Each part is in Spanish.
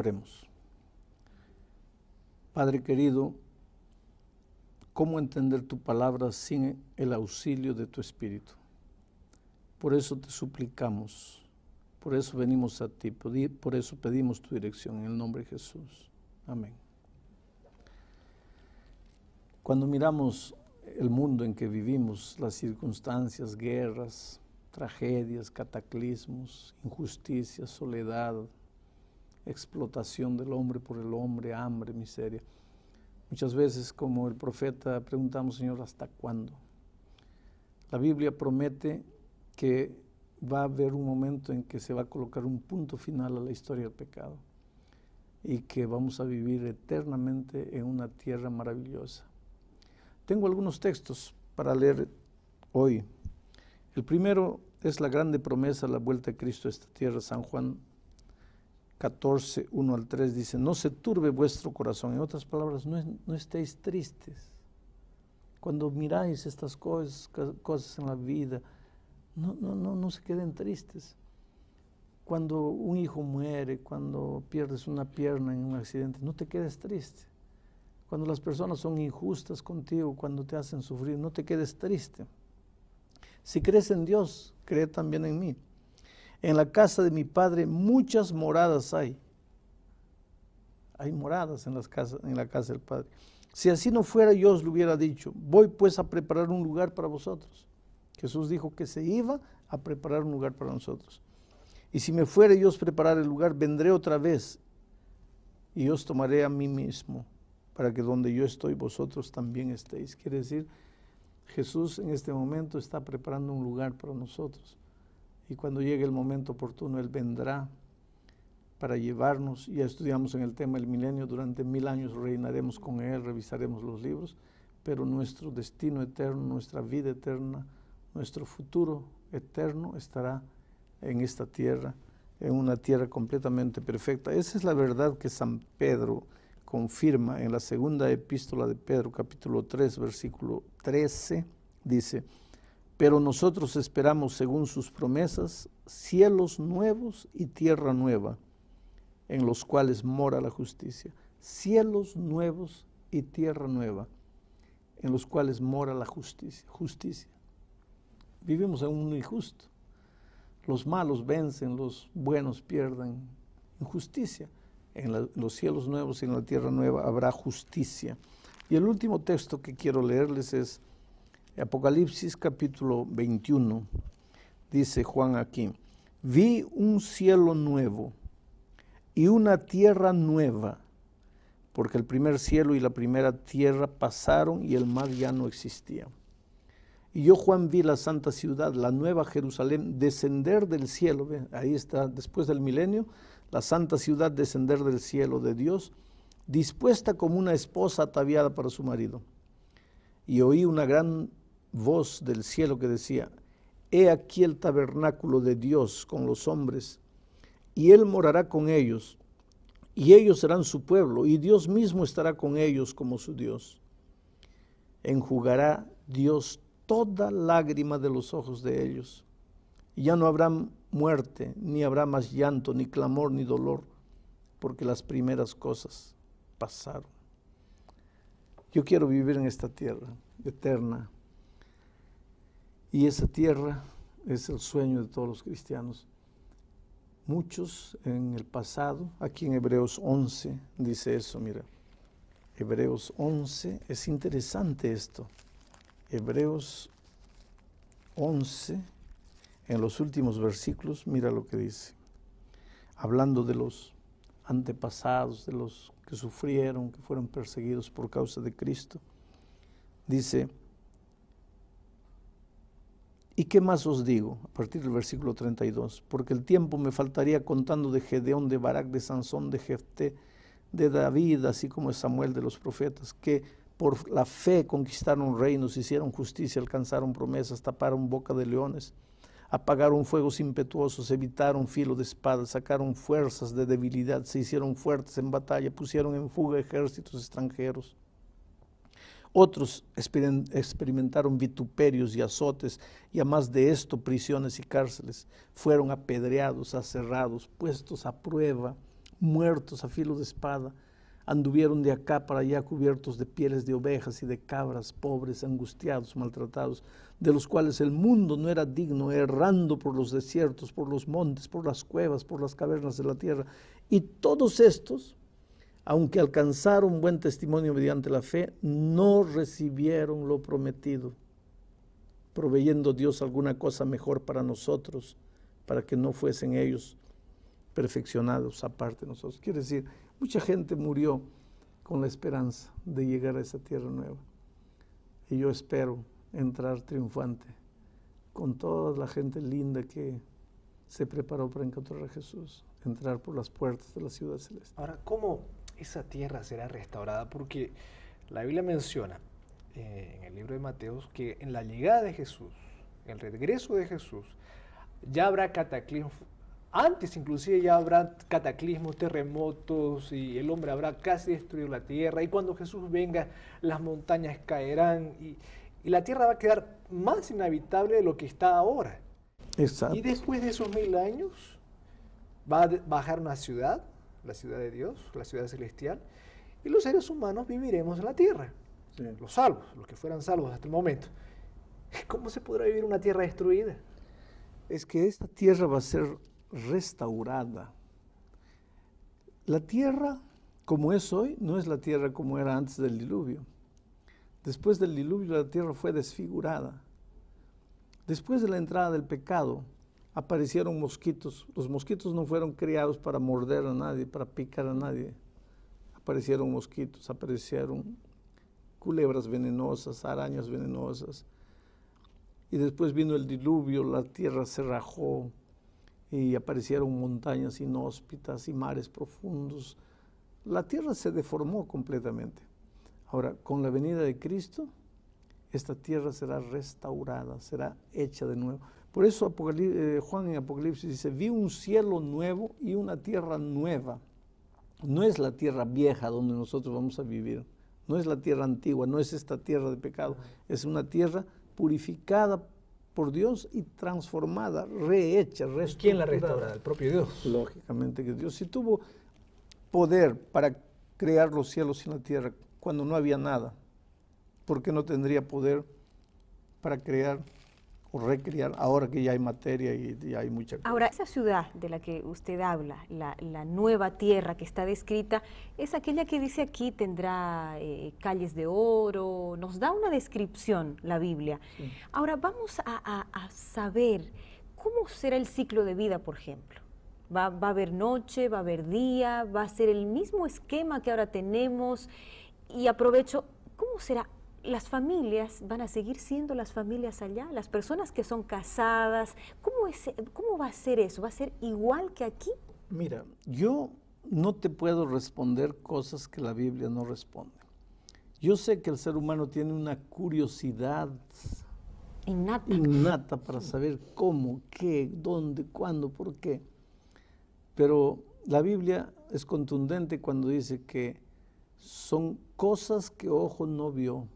Oremos. Padre querido, ¿cómo entender tu palabra sin el auxilio de tu Espíritu? Por eso te suplicamos, por eso venimos a ti, por eso pedimos tu dirección en el nombre de Jesús. Amén. Cuando miramos el mundo en que vivimos, las circunstancias, guerras, tragedias, cataclismos, injusticias, soledad, explotación del hombre por el hombre, hambre, miseria. Muchas veces, como el profeta, preguntamos, Señor, ¿hasta cuándo? La Biblia promete que va a haber un momento en que se va a colocar un punto final a la historia del pecado y que vamos a vivir eternamente en una tierra maravillosa. Tengo algunos textos para leer hoy. El primero es la grande promesa, la vuelta de Cristo a esta tierra, San Juan 14, 1 al 3 dice, no se turbe vuestro corazón. En otras palabras, no, estéis tristes. Cuando miráis estas cosas, cosas en la vida, no, no, no, no se queden tristes. Cuando un hijo muere, cuando pierdes una pierna en un accidente, no te quedes triste. Cuando las personas son injustas contigo, cuando te hacen sufrir, no te quedes triste. Si crees en Dios, cree también en mí. En la casa de mi padre muchas moradas hay. Hay moradas en, las casas, en la casa del padre. Si así no fuera, yo os lo hubiera dicho. Voy pues a preparar un lugar para vosotros. Jesús dijo que se iba a preparar un lugar para nosotros. Y si me fuera yo a preparar el lugar, vendré otra vez y os tomaré a mí mismo, para que donde yo estoy, vosotros también estéis. Quiere decir, Jesús en este momento está preparando un lugar para nosotros y cuando llegue el momento oportuno, Él vendrá para llevarnos, ya estudiamos en el tema del milenio, durante mil años reinaremos con Él, revisaremos los libros, pero nuestro destino eterno, nuestra vida eterna, nuestro futuro eterno estará en esta tierra, en una tierra completamente perfecta. Esa es la verdad que San Pedro confirma en la segunda epístola de Pedro, capítulo 3, versículo 13, dice, pero nosotros esperamos, según sus promesas, cielos nuevos y tierra nueva, en los cuales mora la justicia. Cielos nuevos y tierra nueva, en los cuales mora la justicia. justicia. Vivimos en un injusto. Los malos vencen, los buenos pierden. Injusticia. En los cielos nuevos y en la tierra nueva habrá justicia. Y el último texto que quiero leerles es Apocalipsis capítulo 21, dice Juan aquí, vi un cielo nuevo y una tierra nueva, porque el primer cielo y la primera tierra pasaron y el mar ya no existía. Y yo, Juan, vi la santa ciudad, la nueva Jerusalén, descender del cielo. Ahí está, después del milenio, la santa ciudad descender del cielo de Dios, dispuesta como una esposa ataviada para su marido. Y oí una gran voz del cielo que decía, He aquí el tabernáculo de Dios con los hombres, y Él morará con ellos, y ellos serán su pueblo, y Dios mismo estará con ellos como su Dios. Enjugará Dios toda lágrima de los ojos de ellos, y ya no habrá muerte, ni habrá más llanto, ni clamor, ni dolor, porque las primeras cosas pasaron. Yo quiero vivir en esta tierra eterna y esa tierra es el sueño de todos los cristianos. Muchos en el pasado, aquí en Hebreos 11 dice eso, mira, Hebreos 11, es interesante esto. Hebreos 11, en los últimos versículos, mira lo que dice, hablando de los antepasados, de los que sufrieron, que fueron perseguidos por causa de Cristo. Dice, ¿Y qué más os digo? A partir del versículo 32, porque el tiempo me faltaría contando de Gedeón, de Barak, de Sansón, de Jefté, de David, así como de Samuel, de los profetas, que por la fe conquistaron reinos, hicieron justicia, alcanzaron promesas, taparon boca de leones, apagaron fuegos impetuosos, evitaron filo de espada, sacaron fuerzas de debilidad, se hicieron fuertes en batalla, pusieron en fuga ejércitos extranjeros. Otros experimentaron vituperios y azotes, y a más de esto prisiones y cárceles. Fueron apedreados, aserrados, puestos a prueba, muertos a filo de espada. Anduvieron de acá para allá cubiertos de pieles de ovejas y de cabras, pobres, angustiados, maltratados, de los cuales el mundo no era digno, errando por los desiertos, por los montes, por las cuevas, por las cavernas de la tierra. Y todos estos aunque alcanzaron buen testimonio mediante la fe, no recibieron lo prometido, proveyendo Dios alguna cosa mejor para nosotros, para que no fuesen ellos perfeccionados aparte de nosotros. Quiere decir, mucha gente murió con la esperanza de llegar a esa tierra nueva. Y yo espero entrar triunfante con toda la gente linda que se preparó para encontrar a Jesús, entrar por las puertas de la ciudad celeste. Ahora, ¿cómo esa tierra será restaurada, porque la Biblia menciona eh, en el libro de Mateos que en la llegada de Jesús, el regreso de Jesús, ya habrá cataclismos, antes inclusive ya habrá cataclismos, terremotos y el hombre habrá casi destruido la tierra y cuando Jesús venga las montañas caerán y, la tierra va a quedar más inhabitable de lo que está ahora. Y después de esos mil años va a bajar una ciudad, la ciudad de Dios, la ciudad celestial, y los seres humanos viviremos en la tierra, los salvos, los que fueran salvos hasta el momento. ¿Cómo se podrá vivir una tierra destruida? Es que esta tierra va a ser restaurada. La tierra como es hoy no es la tierra como era antes del diluvio. Después del diluvio la tierra fue desfigurada. Después de la entrada del pecado, aparecieron mosquitos. Los mosquitos no fueron criados para morder a nadie, para picar a nadie. Aparecieron mosquitos, aparecieron culebras venenosas, arañas venenosas. Y después vino el diluvio, la tierra se rajó y aparecieron montañas inhóspitas y mares profundos. La tierra se deformó completamente. Ahora, con la venida de Cristo, esta tierra será restaurada, será hecha de nuevo. Por eso eh, Juan en Apocalipsis dice, vi un cielo nuevo y una tierra nueva. No es la tierra vieja donde nosotros vamos a vivir, no es la tierra antigua, no es esta tierra de pecado, es una tierra purificada por Dios y transformada, rehecha, restaurada. ¿Quién la restaura? El propio Dios. Lógicamente que Dios. Si tuvo poder para crear los cielos y la tierra cuando no había nada, ¿por qué no tendría poder para crear o ahora que ya hay materia y, hay mucha Ahora, esa ciudad de la que usted habla, la, nueva tierra que está descrita, es aquella que dice aquí tendrá eh, calles de oro, nos da una descripción la Biblia. Ahora, vamos a, saber cómo será el ciclo de vida, por ejemplo. Va, va a haber noche, va a haber día, va a ser el mismo esquema que ahora tenemos. Y aprovecho, ¿cómo será las familias van a seguir siendo las familias allá, las personas que son casadas, ¿cómo, va a ser eso? ¿Va a ser igual que aquí? Mira, yo no te puedo responder cosas que la Biblia no responde. Yo sé que el ser humano tiene una curiosidad innata para saber cómo, qué, dónde, cuándo, por qué. Pero la Biblia es contundente cuando dice que son cosas que ojo no vio,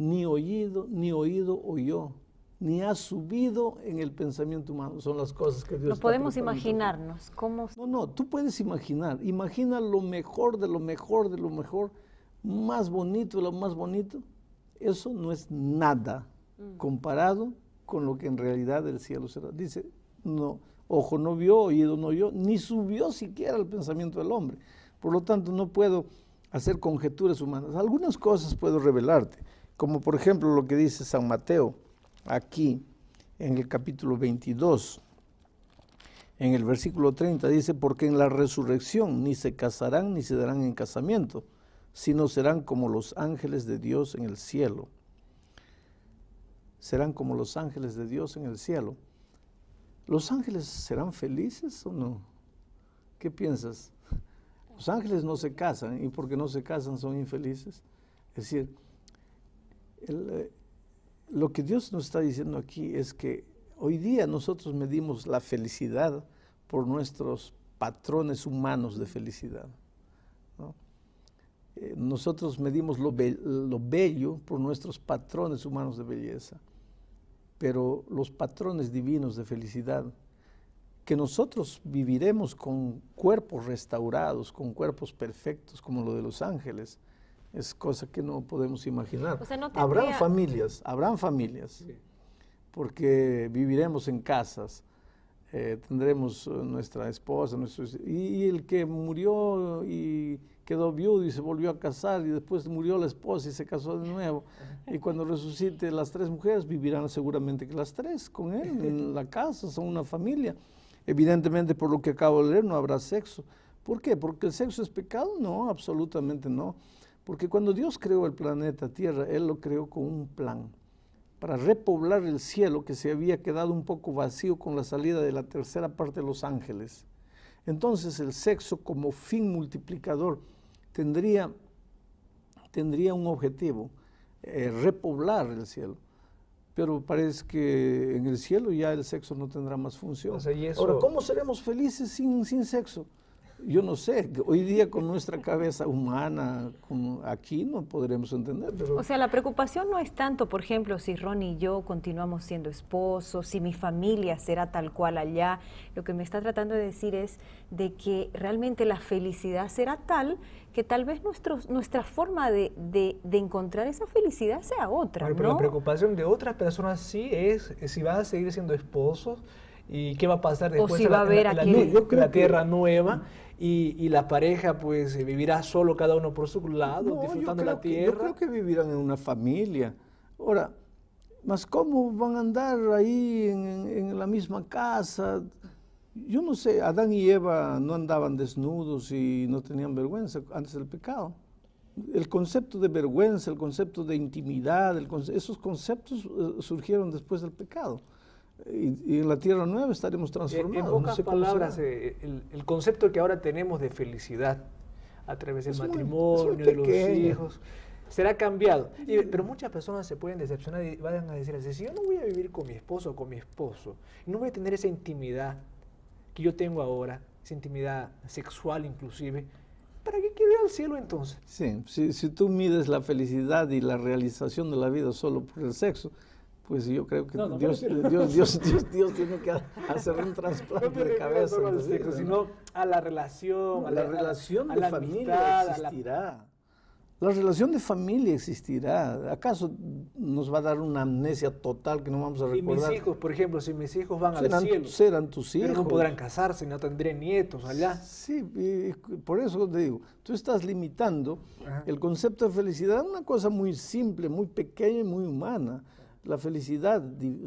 ni oído, ni oído oyó, ni ha subido en el pensamiento humano. Son las cosas que Dios. No podemos imaginarnos cómo. No, no, tú puedes imaginar. Imagina lo mejor de lo mejor de lo mejor, más bonito de lo más bonito. Eso no es nada mm. comparado con lo que en realidad el cielo será. Dice, no, ojo no vio, oído no oyó, ni subió siquiera el pensamiento del hombre. Por lo tanto, no puedo hacer conjeturas humanas. Algunas cosas puedo revelarte como por ejemplo lo que dice San Mateo aquí en el capítulo 22, en el versículo 30 dice, porque en la resurrección ni se casarán ni se darán en casamiento, sino serán como los ángeles de Dios en el cielo. Serán como los ángeles de Dios en el cielo. ¿Los ángeles serán felices o no? ¿Qué piensas? Los ángeles no se casan y porque no se casan son infelices. Es decir, eh, lo que Dios nos está diciendo aquí es que hoy día nosotros medimos la felicidad por nuestros patrones humanos de felicidad. Eh, nosotros medimos lo, lo, bello por nuestros patrones humanos de belleza, pero los patrones divinos de felicidad, que nosotros viviremos con cuerpos restaurados, con cuerpos perfectos como lo de los ángeles, es cosa que no podemos imaginar. habrá habrán familias, habrán familias, porque viviremos en casas, eh, tendremos eh, nuestra esposa, nuestros, y, el que murió y quedó viudo y se volvió a casar, y después murió la esposa y se casó de nuevo, y cuando resucite las tres mujeres vivirán seguramente que las tres con él en la casa, son una familia. Evidentemente, por lo que acabo de leer, no habrá sexo. ¿Por qué? ¿Porque el sexo es pecado? No, absolutamente no. Porque cuando Dios creó el planeta Tierra, Él lo creó con un plan para repoblar el cielo que se había quedado un poco vacío con la salida de la tercera parte de los ángeles. Entonces el sexo como fin multiplicador tendría, tendría un objetivo, eh, repoblar el cielo. Pero parece que en el cielo ya el sexo no tendrá más función. Ahora, ¿cómo seremos felices sin, sin sexo? yo no sé, hoy día con nuestra cabeza humana, como aquí no podremos entender. Pero... O sea, la preocupación no es tanto, por ejemplo, si Ron y yo continuamos siendo esposos, si mi familia será tal cual allá. Lo que me está tratando de decir es de que realmente la felicidad será tal que tal vez nuestro nuestra forma de, de, encontrar esa felicidad sea otra. pero la preocupación de otras personas sí es si van a seguir siendo esposos y qué va a pasar después o si va a haber la, aquí. La, tierra nueva y, la pareja pues eh, vivirá solo cada uno por su lado disfrutando disfrutando la tierra. Que, yo creo que vivirán en una familia. Ahora, más cómo van a andar ahí en, la misma casa. Yo no sé, Adán y Eva no andaban desnudos y no tenían vergüenza antes del pecado el concepto de vergüenza, el concepto de intimidad, esos conceptos eh, surgieron después del pecado y, en la Tierra Nueva estaremos transformados. En pocas palabras, eh, el, concepto que ahora tenemos de felicidad a través del matrimonio, de los hijos, será cambiado. pero muchas personas se pueden decepcionar y van a decir si yo no voy a vivir con mi esposo o con mi esposo, no voy a tener esa intimidad que yo tengo ahora, esa intimidad sexual inclusive, ¿para qué quiero ir al cielo entonces? Sí, si tú mides la felicidad y la realización de la vida solo por el sexo, pues yo creo que Dios, Dios, Dios, Dios, tiene que hacer un trasplante de cabeza. No sino a la relación. a la, relación de familia existirá. la... relación de familia existirá. ¿Acaso nos va a dar una amnesia total que no vamos a recordar? Si mis hijos, por ejemplo, si mis hijos van serán, al cielo. Serán tus hijos. no podrán casarse, no tendré nietos allá. Sí, por eso te digo, tú estás limitando el concepto de felicidad a una cosa muy simple, muy pequeña y muy humana la felicidad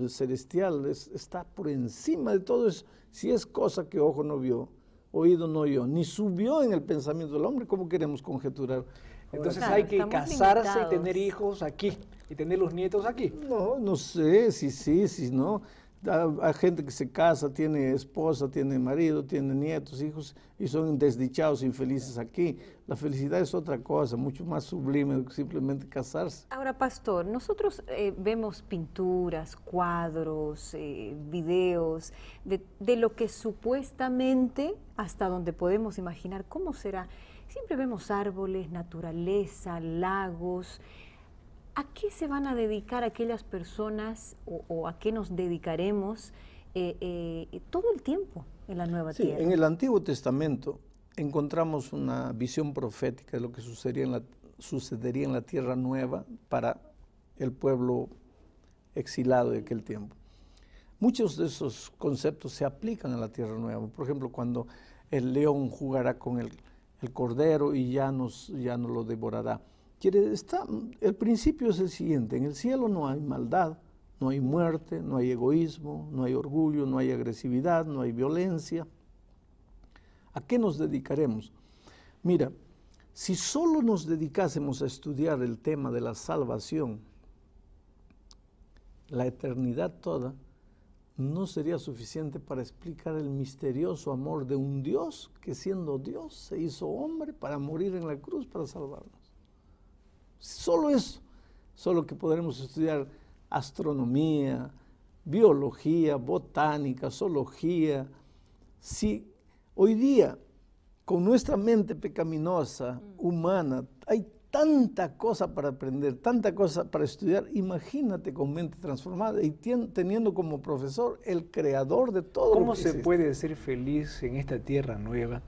celestial está por encima de todo. eso. si es cosa que ojo no vio, oído no oyó, ni subió en el pensamiento del hombre, ¿cómo queremos conjeturar? Entonces hay que casarse y tener hijos aquí y tener los nietos aquí. No, no sé si sí, si no hay gente que se casa, tiene esposa, tiene marido, tiene nietos, hijos, y son desdichados, infelices aquí. La felicidad es otra cosa, mucho más sublime que simplemente casarse. Ahora, pastor, nosotros eh, vemos pinturas, cuadros, eh, videos de lo que supuestamente, hasta donde podemos imaginar cómo será. Siempre vemos árboles, naturaleza, lagos. ¿A qué se van a dedicar aquellas personas o, a qué nos dedicaremos eh, eh, todo el tiempo en la nueva tierra? En el Antiguo Testamento encontramos una visión profética de lo que sucedería en la, tierra nueva para el pueblo exilado de aquel tiempo. Muchos de esos conceptos se aplican a la tierra nueva. Por ejemplo, cuando el león jugará con el, cordero y ya, nos, ya no lo devorará el principio es el siguiente, en el cielo no hay maldad, no hay muerte, no hay egoísmo, no hay orgullo, no hay agresividad, no hay violencia. ¿A qué nos dedicaremos? Mira, si solo nos dedicásemos a estudiar el tema de la salvación, la eternidad toda, no sería suficiente para explicar el misterioso amor de un Dios que siendo Dios se hizo hombre para morir en la cruz para salvarnos. Solo eso. Solo que podremos estudiar astronomía, biología, botánica, zoología. Si hoy día, con nuestra mente pecaminosa, mm. humana, hay tanta cosa para aprender, tanta cosa para estudiar, imagínate con mente transformada y teniendo como profesor el creador de todo. ¿Cómo se puede ser feliz en esta tierra nueva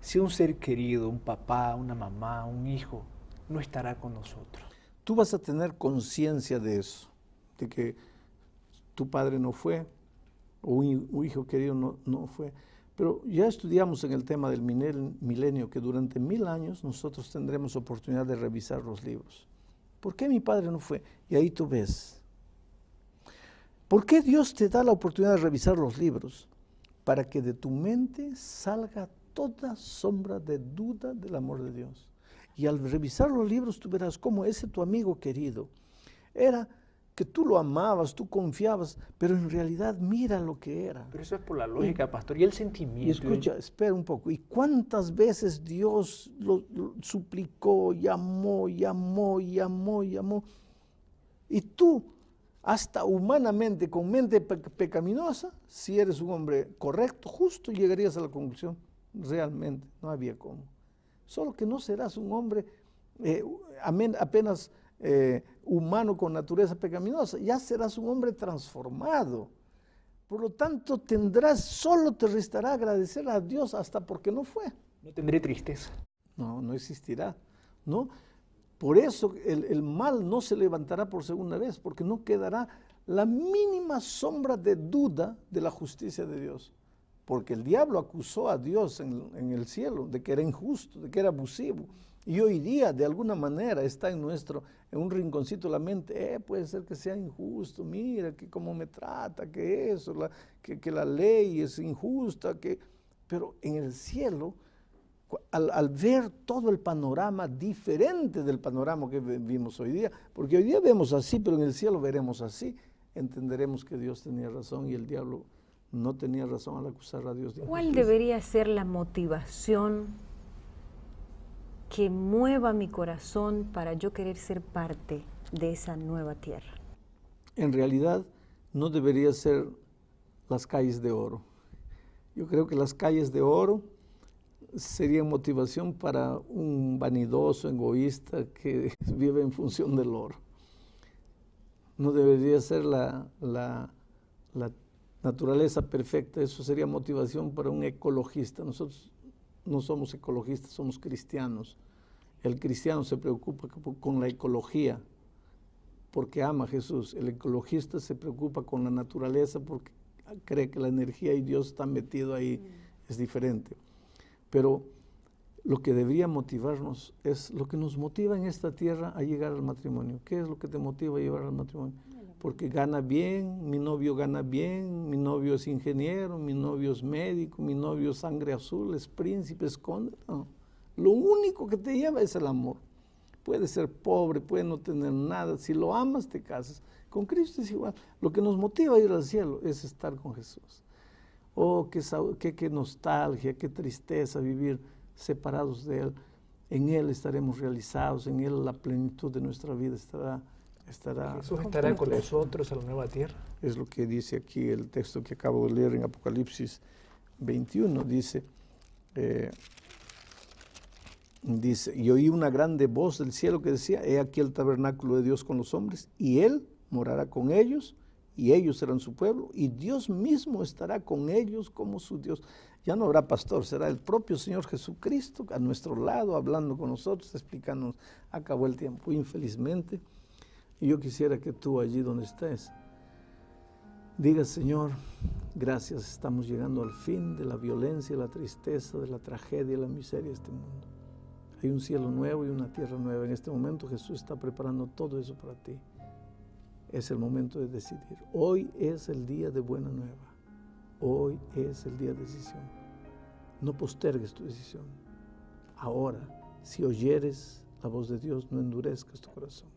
si un ser querido, un papá, una mamá, un hijo, no estará con nosotros. Tú vas a tener conciencia de eso, de que tu padre no fue, o un, hijo querido no, fue. Pero ya estudiamos en el tema del milenio que durante mil años nosotros tendremos oportunidad de revisar los libros. ¿Por qué mi padre no fue? Y ahí tú ves. ¿Por qué Dios te da la oportunidad de revisar los libros? Para que de tu mente salga toda sombra de duda del amor de Dios. Y al revisar los libros tú verás cómo ese tu amigo querido era que tú lo amabas, tú confiabas, pero en realidad mira lo que era. Pero eso es por la lógica, pastor, y el sentimiento. escucha, espera un poco. ¿Y cuántas veces Dios lo, suplicó, llamó, llamó, llamó, llamó? Y tú, hasta humanamente, con mente pecaminosa, si eres un hombre correcto, justo, llegarías a la conclusión, realmente, no había cómo solo que no serás un hombre eh, apenas eh, humano con naturaleza pecaminosa, ya serás un hombre transformado. Por lo tanto, tendrás, solo te restará agradecer a Dios hasta porque no fue. No tendré tristeza. No, no existirá. ¿no? Por eso el mal no se levantará por segunda vez, porque no quedará la mínima sombra de duda de la justicia de Dios porque el diablo acusó a Dios en, el cielo de que era injusto, de que era abusivo. Y hoy día, de alguna manera, está en nuestro, en un rinconcito de la mente, eh, puede ser que sea injusto, mira, que cómo me trata, que eso, que, la ley es injusta, que... Pero en el cielo, al, al, ver todo el panorama diferente del panorama que vimos hoy día, porque hoy día vemos así, pero en el cielo veremos así, entenderemos que Dios tenía razón y el diablo no tenía razón al acusar a Dios. De ¿Cuál debería ser la motivación que mueva mi corazón para yo querer ser parte de esa nueva tierra? En realidad no debería ser las calles de oro. Yo creo que las calles de oro serían motivación para un vanidoso, egoísta que vive en función del oro. No debería ser la, la, la naturaleza perfecta, eso sería motivación para un ecologista. Nosotros no somos ecologistas, somos cristianos. El cristiano se preocupa con la ecología porque ama a Jesús. El ecologista se preocupa con la naturaleza porque cree que la energía y Dios están metidos ahí. Es diferente. Pero lo que debería motivarnos es lo que nos motiva en esta tierra a llegar al matrimonio. ¿Qué es lo que te motiva a llegar al matrimonio? porque gana bien, mi novio gana bien, mi novio es ingeniero, mi novio es médico, mi novio es sangre azul, es príncipe, es conde. Lo único que te lleva es el amor. Puede ser pobre, puede no tener nada, si lo amas te casas. Con Cristo es igual. Lo que nos motiva a ir al cielo es estar con Jesús. Oh, qué nostalgia, qué tristeza vivir separados de Él. En Él estaremos realizados, en Él la plenitud de nuestra vida estará estará, con nosotros a la nueva tierra. Es lo que dice aquí el texto que acabo de leer en Apocalipsis 21. Dice, eh, dice, y oí una grande voz del cielo que decía, he aquí el tabernáculo de Dios con los hombres, y Él morará con ellos, y ellos serán su pueblo, y Dios mismo estará con ellos como su Dios. Ya no habrá pastor, será el propio Señor Jesucristo a nuestro lado, hablando con nosotros, explicándonos, acabó el tiempo, infelizmente. Y yo quisiera que tú allí donde estés, digas, Señor, gracias, estamos llegando al fin de la violencia, la tristeza, de la tragedia, la miseria de este mundo. Hay un cielo nuevo y una tierra nueva. En este momento Jesús está preparando todo eso para ti. Es el momento de decidir. Hoy es el día de buena nueva. Hoy es el día de decisión. No postergues tu decisión. Ahora, si oyeres la voz de Dios, no endurezcas tu corazón.